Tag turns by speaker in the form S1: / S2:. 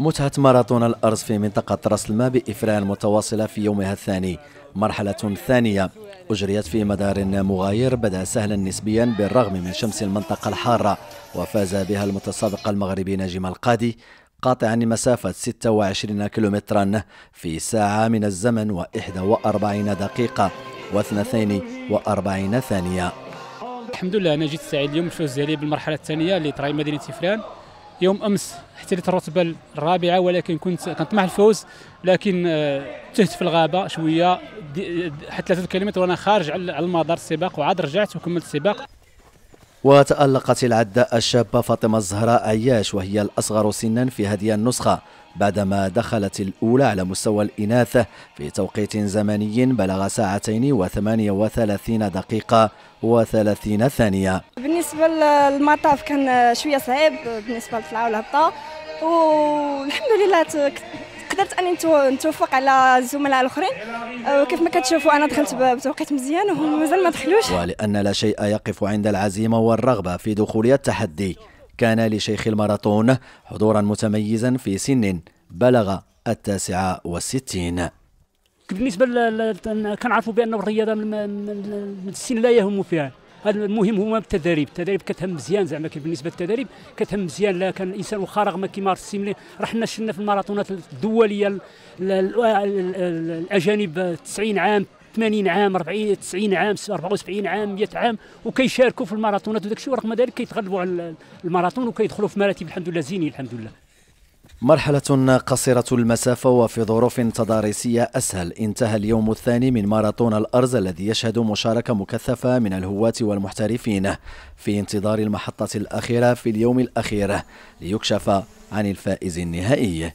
S1: متعة ماراثون الأرز في منطقة راس الماء بإفران متواصلة في يومها الثاني مرحلة ثانية أجريت في مدار مغاير بدأ سهلا نسبيا بالرغم من شمس المنطقة الحارة وفاز بها المتسابق المغربي نجم القادي قاطعا مسافة 26 كيلومترا في ساعة من الزمن و41 دقيقة و42 ثانية
S2: الحمد لله أنا جيت سعيد اليوم الفوز ديالي بالمرحلة الثانية طراي مدينة إفران يوم امس احتلت الرتبه الرابعه ولكن كنت كنطمح الفوز لكن آه، تهت في الغابه شويه حتى ثلاثه كلمات وانا خارج على المدار السباق وعاد رجعت وكملت السباق
S1: وتألقت العداء الشابة فاطمة الزهراء عياش وهي الأصغر سنا في هذه النسخة بعدما دخلت الأولى على مستوى الإناث في توقيت زمني بلغ ساعتين و38 دقيقة و30 ثانية
S3: بالنسبه للمطاف كان شويه صعيب بالنسبه للطلعه والهبطه والحمد لله قدرت اني نتوفق على الزملاء الاخرين وكيف ما كتشوفوا انا دخلت بتوقيت مزيان وهم مازال ما دخلوش
S1: ولان لا شيء يقف عند العزيمه والرغبه في دخول التحدي كان لشيخ الماراثون حضورا متميزا في سن بلغ التاسعة والستين
S4: بالنسبة كنعرفوا بأن الرياضة من السن لا يهم فيها هذا المهم هو التدريب التدريب كتهم مزيان زعما بالنسبه للتدريب كتهم مزيان لا كان الانسان واخا رغم كيمارس السيملي حنا شلنا في الماراثونات الدوليه الاجانب 90 عام 80 عام 40 90 عام 74 عام 100 عام وكيشاركوا في الماراثونات وداك الشيء ورغم ذلك كيتغلبوا على الماراثون وكيدخلوا في مراتب الحمد لله زينين الحمد لله
S1: مرحلة قصيرة المسافة وفي ظروف تضاريسية أسهل انتهى اليوم الثاني من ماراثون الأرز الذي يشهد مشاركة مكثفة من الهواة والمحترفين في انتظار المحطة الأخيرة في اليوم الأخير ليكشف عن الفائز النهائي